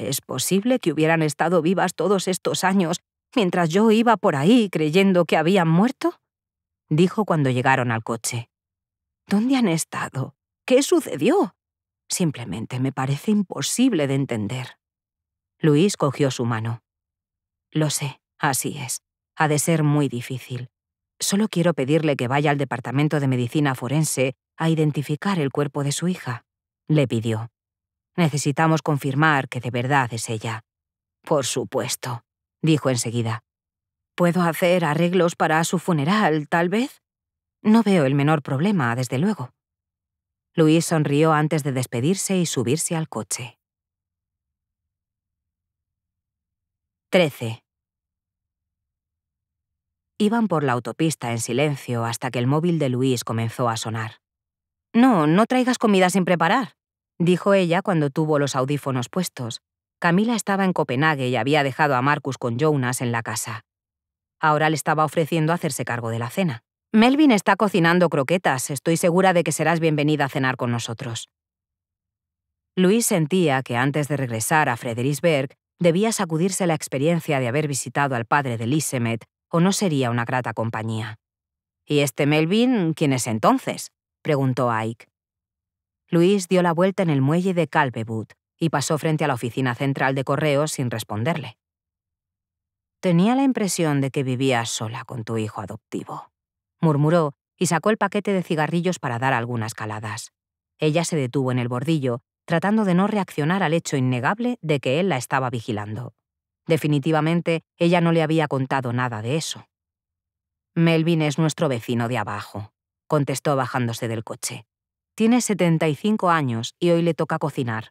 Es posible que hubieran estado vivas todos estos años mientras yo iba por ahí creyendo que habían muerto, dijo cuando llegaron al coche. ¿Dónde han estado? ¿Qué sucedió? Simplemente me parece imposible de entender. Luis cogió su mano. Lo sé, así es. Ha de ser muy difícil. Solo quiero pedirle que vaya al Departamento de Medicina Forense a identificar el cuerpo de su hija, le pidió. Necesitamos confirmar que de verdad es ella. Por supuesto, dijo enseguida. ¿Puedo hacer arreglos para su funeral, tal vez? No veo el menor problema, desde luego. Luis sonrió antes de despedirse y subirse al coche. 13. Iban por la autopista en silencio hasta que el móvil de Luis comenzó a sonar. No, no traigas comida sin preparar, dijo ella cuando tuvo los audífonos puestos. Camila estaba en Copenhague y había dejado a Marcus con Jonas en la casa. Ahora le estaba ofreciendo hacerse cargo de la cena. Melvin está cocinando croquetas, estoy segura de que serás bienvenida a cenar con nosotros. Luis sentía que antes de regresar a Frederiksberg debía sacudirse la experiencia de haber visitado al padre de Lisemet o no sería una grata compañía. ¿Y este Melvin quién es entonces? preguntó Ike. Luis dio la vuelta en el muelle de Calvewood y pasó frente a la oficina central de correos sin responderle. Tenía la impresión de que vivías sola con tu hijo adoptivo, murmuró y sacó el paquete de cigarrillos para dar algunas caladas. Ella se detuvo en el bordillo, tratando de no reaccionar al hecho innegable de que él la estaba vigilando. Definitivamente, ella no le había contado nada de eso. Melvin es nuestro vecino de abajo, contestó bajándose del coche. Tiene 75 años y hoy le toca cocinar.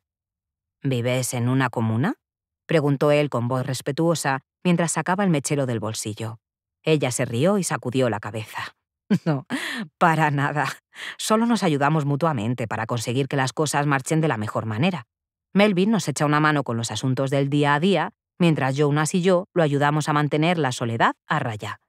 ¿Vives en una comuna? preguntó él con voz respetuosa mientras sacaba el mechero del bolsillo. Ella se rió y sacudió la cabeza. No, para nada. Solo nos ayudamos mutuamente para conseguir que las cosas marchen de la mejor manera. Melvin nos echa una mano con los asuntos del día a día, mientras Jonas y yo lo ayudamos a mantener la soledad a raya.